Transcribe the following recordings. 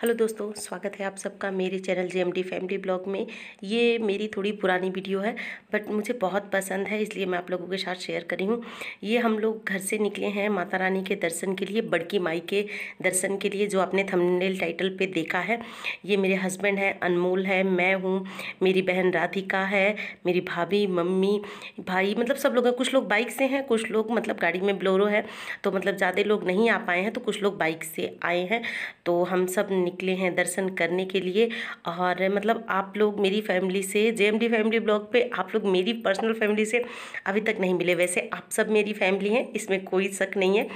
hello दोस्तों स्वागत है आप सबका मेरे channel J M D family blog में ये मेरी थोड़ी पुरानी वीडियो है बट मुझे बहुत पसंद है इसलिए मैं आप लोगों के साथ शेयर करी हूँ ये हम लोग घर से निकले हैं माता रानी के दर्शन के लिए बड़की माई के दर्शन के लिए जो आपने थंबनेल टाइटल पे देखा है ये मेरे हस्बैंड हैं अनमोल है मैं हूँ मेरी बहन राधिका है मेरी भाभी मम्मी भाई मतलब सब लोग कुछ लोग बाइक से हैं कुछ लोग मतलब गाड़ी में ब्लोरो है तो मतलब ज़्यादा लोग नहीं आ पाए हैं तो कुछ लोग बाइक से आए हैं तो हम सब निकले हैं दर्शन करने के लिए और मतलब आप लोग मेरी फैमिली से जे फैमिली ब्लॉग पे आप लोग मेरी पर्सनल फैमिली से अभी तक नहीं मिले वैसे आप सब मेरी फैमिली हैं इसमें कोई शक नहीं है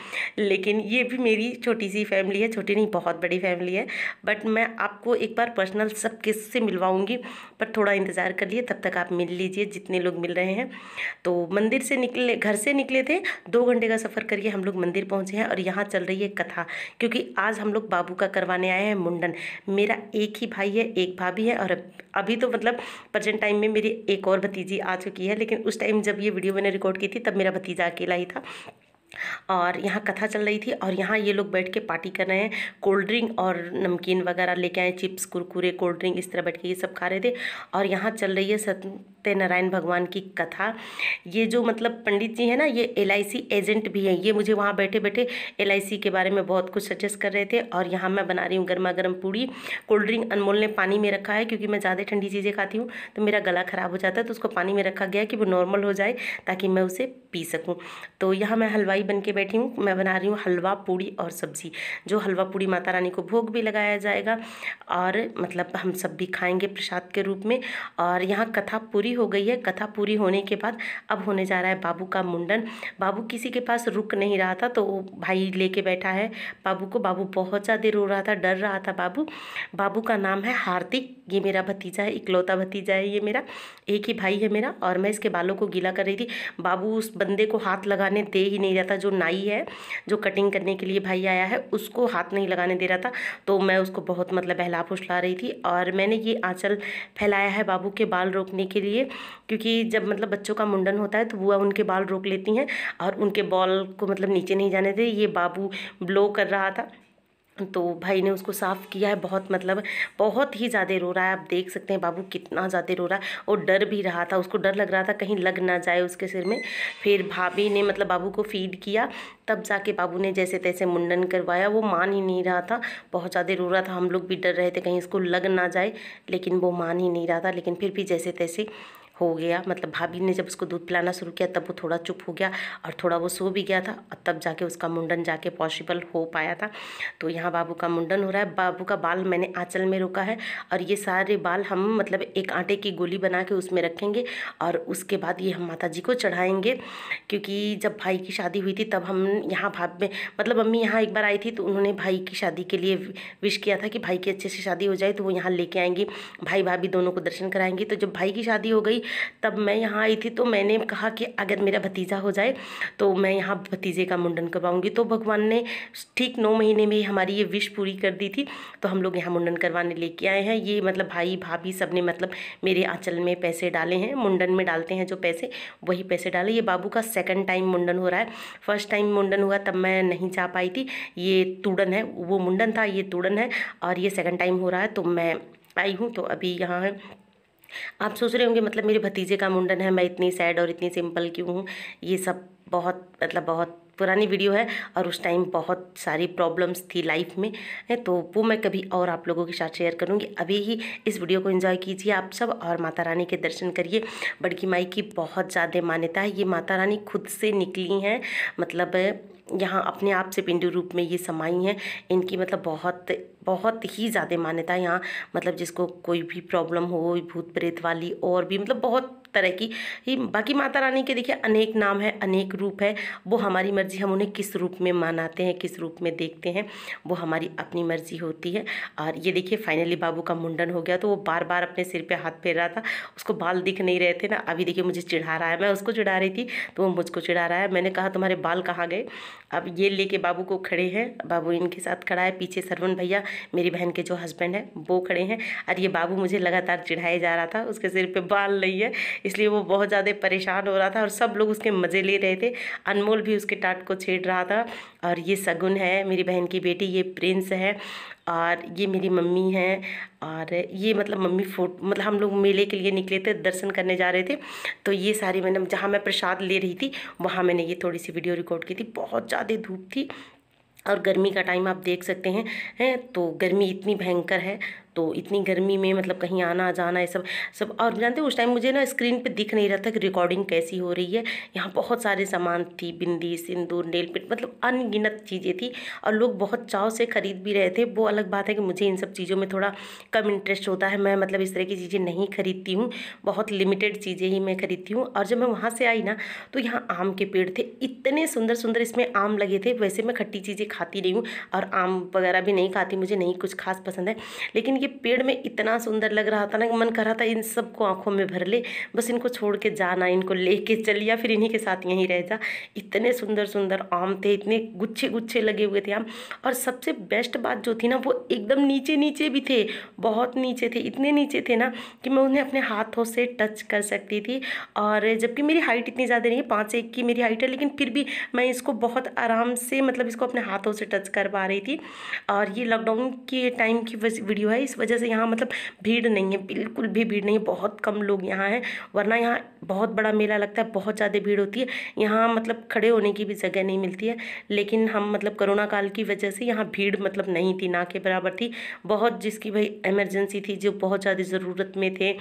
लेकिन ये भी मेरी छोटी सी फैमिली है छोटी नहीं बहुत बड़ी फैमिली है बट मैं आपको एक बार पर्सनल सब किस से मिलवाऊंगी पर थोड़ा इंतज़ार कर लिए तब तक आप मिल लीजिए जितने लोग मिल रहे हैं तो मंदिर से निकले घर से निकले थे दो घंटे का सफ़र करके हम लोग मंदिर पहुँचे हैं और यहाँ चल रही है कथा क्योंकि आज हम लोग बाबू का करवाने आए हैं मुंडन मेरा एक ही भाई है एक भाभी है और अभी तो मतलब प्रजेंट टाइम में मेरी एक और भतीजी आ चुकी है लेकिन उस टाइम जब ये वीडियो मैंने रिकॉर्ड की थी तब मेरा भतीजा अकेला ही था और यहाँ कथा चल रही थी और यहाँ ये लोग बैठ के पार्टी कर रहे हैं कोल्ड ड्रिंक और नमकीन वगैरह लेके आए चिप्स कुरकुरे कोल्ड ड्रिंक इस तरह बैठ के ये सब खा रहे थे और यहाँ चल रही है सत्यनारायण भगवान की कथा ये जो मतलब पंडित जी हैं ना ये एल एजेंट भी हैं ये मुझे वहाँ बैठे बैठे एल के बारे में बहुत कुछ सजेस्ट कर रहे थे और यहाँ मैं बना रही हूँ गर्मा गर्म पूड़ी कोल्ड ड्रिंक अनमोल ने पानी में रखा है क्योंकि मैं ज़्यादा ठंडी चीज़ें खाती हूँ तो मेरा गला ख़राब हो जाता है तो उसको पानी में रखा गया कि वो नॉर्मल हो जाए ताकि मैं उसे पी सकूँ तो यहाँ मैं हलवाई आई बन के बैठी हूँ मैं बना रही हूँ हलवा पूड़ी और सब्ज़ी जो हलवा पूड़ी माता रानी को भोग भी लगाया जाएगा और मतलब हम सब भी खाएंगे प्रसाद के रूप में और यहाँ कथा पूरी हो गई है कथा पूरी होने के बाद अब होने जा रहा है बाबू का मुंडन बाबू किसी के पास रुक नहीं रहा था तो भाई लेके बैठा है बाबू को बाबू बहुत ज़्यादा रो रहा था डर रहा था बाबू बाबू का नाम है हार्दिक ये मेरा भतीजा है इकलौता भतीजा है ये मेरा एक ही भाई है मेरा और मैं इसके बालों को गीला कर रही थी बाबू उस बंदे को हाथ लगाने दे ही नहीं रहा था जो नाई है जो कटिंग करने के लिए भाई आया है उसको हाथ नहीं लगाने दे रहा था तो मैं उसको बहुत मतलब बहला फुसला रही थी और मैंने ये आँचल फैलाया है बाबू के बाल रोकने के लिए क्योंकि जब मतलब बच्चों का मुंडन होता है तो बुआ उनके बाल रोक लेती हैं और उनके बॉल को मतलब नीचे नहीं जाने दे ये बाबू ब्लो कर रहा था तो भाई ने उसको साफ़ किया है बहुत मतलब बहुत ही ज़्यादा रो रहा है आप देख सकते हैं बाबू कितना ज़्यादा रो रहा है और डर भी रहा था उसको डर लग रहा था कहीं लग ना जाए उसके सिर में फिर भाभी ने मतलब बाबू को फीड किया तब जाके बाबू ने जैसे तैसे मुंडन करवाया वो मान ही नहीं रहा था बहुत ज़्यादा रो रहा था हम लोग भी डर रहे थे कहीं इसको लग ना जाए लेकिन वो मान ही नहीं रहा था लेकिन फिर भी जैसे तैसे हो गया मतलब भाभी ने जब उसको दूध पिलाना शुरू किया तब वो थोड़ा चुप हो गया और थोड़ा वो सो भी गया था और तब जाके उसका मुंडन जाके पॉसिबल हो पाया था तो यहाँ बाबू का मुंडन हो रहा है बाबू का बाल मैंने आंचल में रोका है और ये सारे बाल हम मतलब एक आटे की गोली बना के उसमें रखेंगे और उसके बाद ये हम माता जी को चढ़ाएँगे क्योंकि जब भाई की शादी हुई थी तब हम यहाँ भाभी मतलब अम्मी यहाँ एक बार आई थी तो उन्होंने भाई की शादी के लिए विश किया था कि भाई की अच्छे से शादी हो जाए तो वो यहाँ लेके आएंगी भाई भाभी दोनों को दर्शन कराएंगी तो जब भाई की शादी हो गई तब मैं यहाँ आई थी तो मैंने कहा कि अगर मेरा भतीजा हो जाए तो मैं यहाँ भतीजे का मुंडन करवाऊँगी तो भगवान ने ठीक नौ महीने में ही हमारी ये विश पूरी कर दी थी तो हम लोग यहाँ मुंडन करवाने लेके आए हैं ये मतलब भाई भाभी सब ने मतलब मेरे आँचल में पैसे डाले हैं मुंडन में डालते हैं जो पैसे वही पैसे डाले ये बाबू का सेकंड टाइम मुंडन हो रहा है फर्स्ट टाइम मुंडन हुआ तब मैं नहीं जा पाई थी ये तुड़न है वो मुंडन था ये तुड़न है और ये सेकेंड टाइम हो रहा है तो मैं आई हूँ तो अभी यहाँ आप सोच रहे होंगे मतलब मेरे भतीजे का मुंडन है मैं इतनी सैड और इतनी सिंपल क्यों हूँ ये सब बहुत मतलब बहुत पुरानी वीडियो है और उस टाइम बहुत सारी प्रॉब्लम्स थी लाइफ में तो वो मैं कभी और आप लोगों के साथ शेयर करूँगी अभी ही इस वीडियो को एंजॉय कीजिए आप सब और माता रानी के दर्शन करिए बड़की माई की बहुत ज़्यादा मान्यता है ये माता रानी खुद से निकली हैं मतलब यहाँ अपने आप से पिंडू रूप में ये समाई हैं इनकी मतलब बहुत बहुत ही ज़्यादा मान्यता यहाँ मतलब जिसको कोई भी प्रॉब्लम हो भूत प्रेत वाली और भी मतलब बहुत तरह की ही बाकी माता रानी के देखिए अनेक नाम है अनेक रूप है वो हमारी मर्जी हम उन्हें किस रूप में मनाते हैं किस रूप में देखते हैं वो हमारी अपनी मर्जी होती है और ये देखिए फाइनली बाबू का मुंडन हो गया तो वो बार बार अपने सिर पे हाथ फेर रहा था उसको बाल दिख नहीं रहे थे ना अभी देखिए मुझे चिढ़ा रहा है मैं उसको चिढ़ा रही थी तो वो मुझको चिढ़ा रहा है मैंने कहा तुम्हारे बाल कहाँ गए अब ये लेके बाबू को खड़े हैं बाबू इनके साथ खड़ा है पीछे सरवन भैया मेरी बहन के जो हस्बैंड है वो खड़े हैं और ये बाबू मुझे लगातार चिढ़ाए जा रहा था उसके सिर पे बाल नहीं है इसलिए वो बहुत ज़्यादा परेशान हो रहा था और सब लोग उसके मज़े ले रहे थे अनमोल भी उसके टाट को छेड़ रहा था और ये शगुन है मेरी बहन की बेटी ये प्रिंस है और ये मेरी मम्मी हैं और ये मतलब मम्मी फोटो मतलब हम लोग मेले के लिए निकले थे दर्शन करने जा रहे थे तो ये सारी मैंने जहाँ मैं प्रसाद ले रही थी वहाँ मैंने ये थोड़ी सी वीडियो रिकॉर्ड की थी बहुत ज़्यादा धूप थी और गर्मी का टाइम आप देख सकते हैं हैं तो गर्मी इतनी भयंकर है तो इतनी गर्मी में मतलब कहीं आना जाना ये सब सब और जानते हो उस टाइम मुझे ना स्क्रीन पे दिख नहीं रहा था कि रिकॉर्डिंग कैसी हो रही है यहाँ बहुत सारे सामान थी बिंदी सिंदूर नेल पेंट मतलब अनगिनत चीज़ें थी और लोग बहुत चाव से ख़रीद भी रहे थे वो अलग बात है कि मुझे इन सब चीज़ों में थोड़ा कम इंटरेस्ट होता है मैं मतलब इस तरह की चीज़ें नहीं खरीदती हूँ बहुत लिमिटेड चीज़ें ही मैं खरीदती हूँ और जब मैं वहाँ से आई ना तो यहाँ आम के पेड़ थे इतने सुंदर सुंदर इसमें आम लगे थे वैसे मैं खट्टी चीज़ें खाती रही हूँ और आम वगैरह भी नहीं खाती मुझे नहीं कुछ खास पसंद है लेकिन ये पेड़ में इतना सुंदर लग रहा था ना मन कर रहा था इन सबको आंखों में भर ले बस इनको छोड़ के जाना इनको ले के चल या फिर इन्हीं के साथ यहीं रह जा इतने सुंदर सुंदर आम थे इतने गुच्छे गुच्छे लगे हुए थे आम और सबसे बेस्ट बात जो थी ना वो एकदम नीचे नीचे भी थे बहुत नीचे थे इतने नीचे थे ना कि मैं उन्हें अपने हाथों से टच कर सकती थी और जबकि मेरी हाइट इतनी ज़्यादा नहीं है पाँच एक की मेरी हाइट है लेकिन फिर भी मैं इसको बहुत आराम से मतलब इसको अपने हाथों से टच कर पा रही थी और ये लॉकडाउन के टाइम की वीडियो है इस वजह से यहाँ मतलब भीड़ नहीं है बिल्कुल भी भीड़ नहीं है बहुत कम लोग यहाँ हैं वरना यहाँ बहुत बड़ा मेला लगता है बहुत ज़्यादा भीड़ होती है यहाँ मतलब खड़े होने की भी जगह नहीं मिलती है लेकिन हम मतलब कोरोना काल की वजह से यहाँ भीड़ मतलब नहीं थी ना के बराबर थी बहुत जिसकी भाई एमरजेंसी थी जो बहुत ज़्यादा ज़रूरत में थे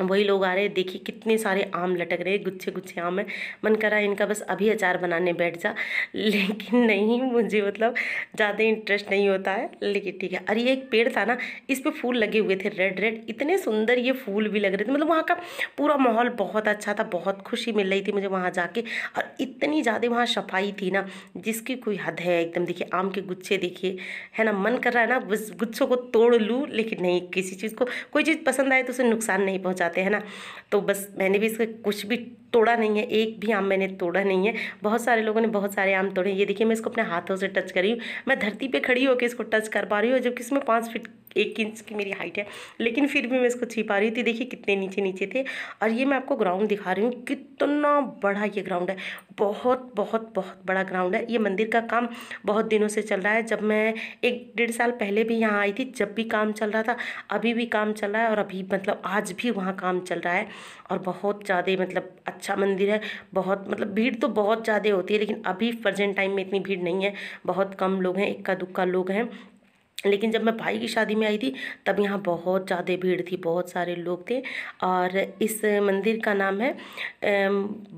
वही लोग आ रहे हैं देखिए कितने सारे आम लटक रहे गुच्छे गुच्छे आम है मन कर रहा है इनका बस अभी अचार बनाने बैठ जा लेकिन नहीं मुझे मतलब ज़्यादा इंटरेस्ट नहीं होता है लेकिन ठीक है अरे ये एक पेड़ था ना इस पर फूल लगे हुए थे रेड रेड इतने सुंदर ये फूल भी लग रहे थे मतलब वहाँ का पूरा माहौल बहुत अच्छा था बहुत खुशी मिल रही थी मुझे वहाँ जाके और इतनी ज़्यादा वहाँ सफाई थी ना जिसकी कोई हद है एकदम देखिए आम के गुच्छे देखिए है ना मन कर रहा है ना गुच्छों को तोड़ लूँ लेकिन नहीं किसी चीज़ को कोई चीज़ पसंद आए तो उसे नुकसान नहीं पहुँचा जाते हैं ना तो बस मैंने भी इसका कुछ भी तोड़ा नहीं है एक भी आम मैंने तोड़ा नहीं है बहुत सारे लोगों ने बहुत सारे आम तोड़े ये देखिए मैं इसको अपने हाथों से टच करी हूँ मैं धरती पे खड़ी होकर इसको टच कर पा रही हूँ जबकि इसमें पाँच फीट एक इंच की मेरी हाइट है लेकिन फिर भी मैं इसको छिपा रही थी देखिए कितने नीचे नीचे थे और ये मैं आपको ग्राउंड दिखा रही हूँ कितना बड़ा ये ग्राउंड है बहुत बहुत बहुत बड़ा ग्राउंड है ये मंदिर का काम बहुत दिनों से चल रहा है जब मैं एक डेढ़ साल पहले भी यहाँ आई थी जब भी काम चल रहा था अभी भी काम चल रहा है और अभी मतलब आज भी वहाँ काम चल रहा है और बहुत ज़्यादा मतलब अच्छा मंदिर है बहुत मतलब भीड़ तो बहुत ज़्यादा होती है लेकिन अभी प्रजेंट टाइम में इतनी भीड़ नहीं है बहुत कम लोग हैं इक्का दुक्का लोग हैं लेकिन जब मैं भाई की शादी में आई थी तब यहाँ बहुत ज़्यादा भीड़ थी बहुत सारे लोग थे और इस मंदिर का नाम है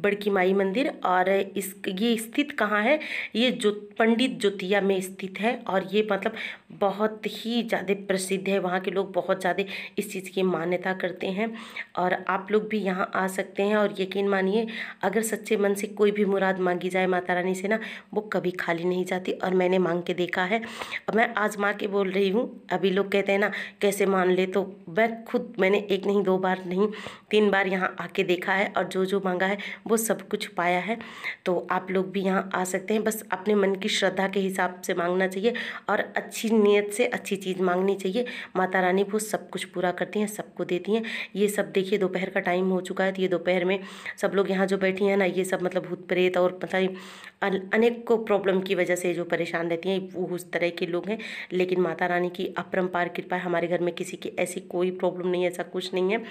बड़की माई मंदिर और इस ये स्थित कहाँ है ये जो पंडित ज्योतिया में स्थित है और ये मतलब बहुत ही ज़्यादा प्रसिद्ध है वहाँ के लोग बहुत ज़्यादा इस चीज़ की मान्यता करते हैं और आप लोग भी यहाँ आ सकते हैं और यकीन मानिए अगर सच्चे मन से कोई भी मुराद मांगी जाए माता रानी से ना वो कभी खाली नहीं जाती और मैंने मांग के देखा है मैं आज माँ के बोल रही हूँ अभी लोग कहते हैं ना कैसे मान ले तो मैं खुद मैंने एक नहीं दो बार नहीं तीन बार यहाँ आके देखा है और जो जो मांगा है वो सब कुछ पाया है तो आप लोग भी यहाँ आ सकते हैं बस अपने मन की श्रद्धा के हिसाब से मांगना चाहिए और अच्छी नीयत से अच्छी चीज़ मांगनी चाहिए माता रानी वो सब कुछ पूरा करती हैं सबको देती हैं ये सब देखिए दोपहर का टाइम हो चुका है तो ये दोपहर में सब लोग यहाँ जो बैठी हैं ना ये सब मतलब भूत प्रेत और पता नहीं अनेकों प्रॉब्लम की वजह से जो परेशान रहती हैं वो उस तरह के लोग हैं लेकिन माता रानी की अपरम्पार कृपा हमारे घर में किसी की ऐसी कोई प्रॉब्लम नहीं है ऐसा कुछ नहीं है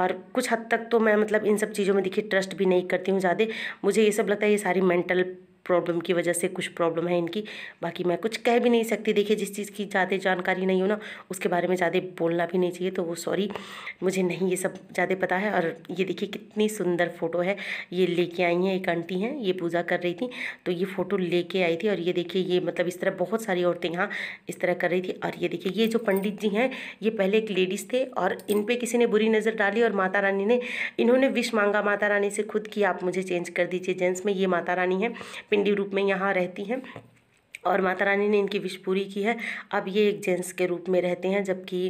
और कुछ हद तक तो मैं मतलब इन सब चीज़ों में देखिए ट्रस्ट भी नहीं करती हूँ ज़्यादा मुझे ये सब लगता है ये सारी मेंटल प्रॉब्लम की वजह से कुछ प्रॉब्लम है इनकी बाकी मैं कुछ कह भी नहीं सकती देखिए जिस चीज़ की ज़्यादा जानकारी नहीं हो ना उसके बारे में ज़्यादा बोलना भी नहीं चाहिए तो वो सॉरी मुझे नहीं ये सब ज़्यादा पता है और ये देखिए कितनी सुंदर फ़ोटो है ये लेके आई हैं एक आंटी हैं ये पूजा कर रही थी तो ये फ़ोटो लेके आई थी और ये देखिए ये मतलब इस तरह बहुत सारी औरतें यहाँ इस तरह कर रही थी और ये देखिए ये जो पंडित जी हैं ये पहले एक लेडीज़ थे और इन पर किसी ने बुरी नज़र डाली और माता रानी ने इन्होंने विश मांगा माता रानी से खुद कि आप मुझे चेंज कर दीजिए जेंट्स में ये माता रानी है पिंडी रूप में यहाँ रहती हैं और माता रानी ने इनकी विश पूरी की है अब ये एक जेंट्स के रूप में रहते हैं जबकि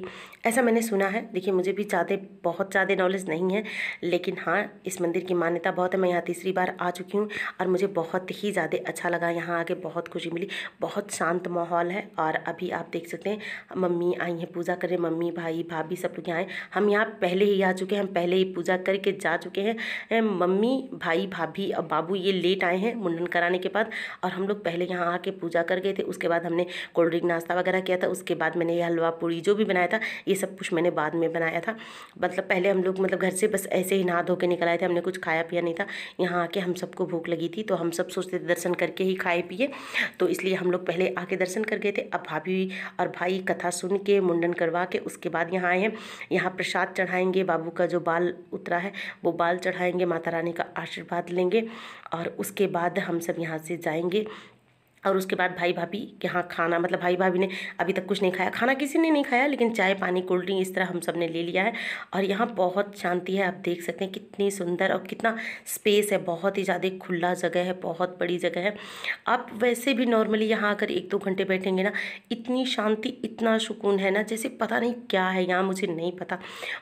ऐसा मैंने सुना है देखिए मुझे भी ज़्यादा बहुत ज़्यादा नॉलेज नहीं है लेकिन हाँ इस मंदिर की मान्यता बहुत है मैं यहाँ तीसरी बार आ चुकी हूँ और मुझे बहुत ही ज़्यादा अच्छा लगा यहाँ आके बहुत खुशी मिली बहुत शांत माहौल है और अभी आप देख सकते हैं मम्मी आई हैं पूजा कर रहे मम्मी भाई भाभी सब लोग यहाँ आए हम यहाँ पहले ही आ चुके हैं हम पहले ही पूजा करके जा चुके हैं मम्मी भाई भाभी और बाबू ये लेट आए हैं मुंडन कराने के बाद और हम लोग पहले यहाँ आके पूजा कर गए थे उसके बाद हमने कोल्ड ड्रिंक नाश्ता वगैरह किया था उसके बाद मैंने ये हलवा पूड़ी जो भी बनाया था ये सब कुछ मैंने बाद में बनाया था मतलब पहले हम लोग मतलब घर से बस ऐसे ही नहा धो के निकल आए थे हमने कुछ खाया पिया नहीं था यहाँ आके हम सबको भूख लगी थी तो हम सब सोचते थे दर्शन करके ही खाए पिए तो इसलिए हम लोग पहले आके दर्शन कर गए थे अब भाभी और भाई कथा सुन के मुंडन करवा के उसके बाद यहाँ आए हैं यहाँ प्रसाद चढ़ाएंगे बाबू का जो बाल उतरा है वो बाल चढ़ाएंगे माता रानी का आशीर्वाद लेंगे और उसके बाद हम सब यहाँ से जाएंगे और उसके बाद भाई भाभी के यहाँ खाना मतलब भाई भाभी ने अभी तक कुछ नहीं खाया खाना किसी ने नहीं खाया लेकिन चाय पानी कोल्ड ड्रिंक इस तरह हम सब ने ले लिया है और यहाँ बहुत शांति है आप देख सकते हैं कितनी सुंदर और कितना स्पेस है बहुत ही ज़्यादा खुला जगह है बहुत बड़ी जगह है आप वैसे भी नॉर्मली यहाँ आकर एक दो घंटे बैठेंगे ना इतनी शांति इतना सुकून है ना जैसे पता नहीं क्या है यहाँ मुझे नहीं पता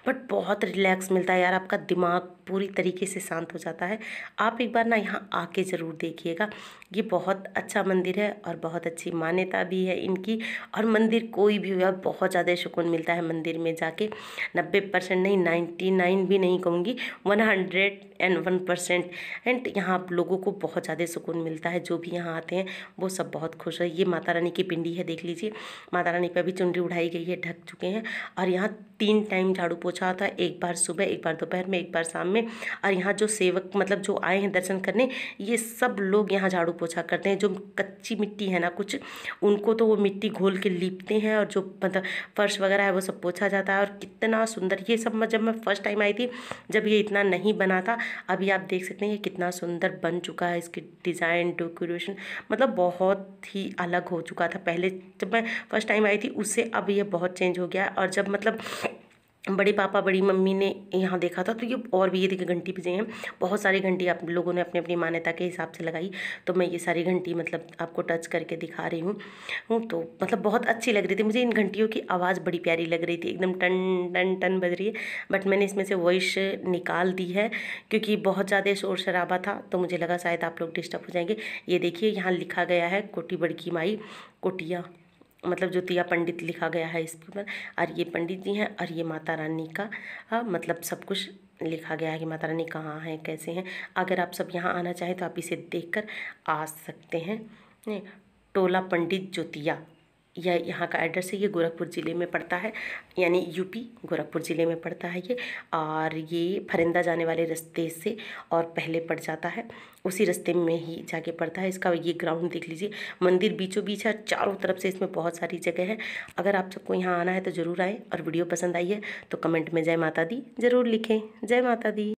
बट बहुत रिलैक्स मिलता है यार आपका दिमाग पूरी तरीके से शांत हो जाता है आप एक बार ना यहाँ आके ज़रूर देखिएगा ये बहुत अच्छा मंदिर मंदिर है और बहुत अच्छी मान्यता भी है इनकी और मंदिर कोई भी हुआ बहुत ज़्यादा सुकून मिलता है मंदिर में जाके नब्बे परसेंट नहीं नाइन्टी नाइन भी नहीं कहूँगी one hundred and one percent and यहाँ आप लोगों को बहुत ज़्यादा सुकून मिलता है जो भी यहाँ आते हैं वो सब बहुत खुश है ये माता रानी की पिंडी है देख लीजिए माता रानी पर अभी चुनरी उड़ाई गई है ढक चुके हैं और यहाँ तीन टाइम झाड़ू पोछा होता है एक बार सुबह एक बार दोपहर में एक बार शाम में और यहाँ जो सेवक मतलब जो आए हैं दर्शन करने ये सब लोग यहाँ झाड़ू पोछा करते हैं जो कच्चे कच्ची मिट्टी है ना कुछ उनको तो वो मिट्टी घोल के लीपते हैं और जो मतलब फर्श वगैरह है वो सब पोछा जाता है और कितना सुंदर ये सब जब मैं फर्स्ट टाइम आई थी जब ये इतना नहीं बना था अभी आप देख सकते हैं ये कितना सुंदर बन चुका है इसकी डिज़ाइन डेकोरेशन मतलब बहुत ही अलग हो चुका था पहले जब मैं फर्स्ट टाइम आई थी उससे अब ये बहुत चेंज हो गया और जब मतलब बड़े पापा बड़ी मम्मी ने यहाँ देखा था तो ये और भी ये देखिए घंटी बजे हैं बहुत सारी घंटी आप लोगों ने अपनी अपनी मान्यता के हिसाब से लगाई तो मैं ये सारी घंटी मतलब आपको टच करके दिखा रही हूँ तो मतलब बहुत अच्छी लग रही थी मुझे इन घंटियों की आवाज़ बड़ी प्यारी लग रही थी एकदम टन टन टन बज रही है बट मैंने इसमें से वॉइस निकाल दी है क्योंकि बहुत ज़्यादा शोर शराबा था तो मुझे लगा शायद आप लोग डिस्टर्ब हो जाएंगे ये देखिए यहाँ लिखा गया है कोटी बड़की माई कोटिया मतलब ज्योतिया पंडित लिखा गया है इस पर और ये पंडित जी हैं और ये माता रानी का आ, हाँ, मतलब सब कुछ लिखा गया है कि माता रानी कहाँ हैं कैसे हैं अगर आप सब यहाँ आना चाहें तो आप इसे देखकर आ सकते हैं टोला पंडित ज्योतिया यह यहाँ का एड्रेस है ये गोरखपुर ज़िले में पड़ता है यानी यूपी गोरखपुर ज़िले में पड़ता है ये और ये फरिंदा जाने वाले रास्ते से और पहले पड़ जाता है उसी रास्ते में ही जाके पड़ता है इसका ये ग्राउंड देख लीजिए मंदिर बीचों बीच है चारों तरफ से इसमें बहुत सारी जगह है अगर आप सबको यहाँ आना है तो ज़रूर आएँ और वीडियो पसंद आई है तो कमेंट में जय माता दी ज़रूर लिखें जय माता दी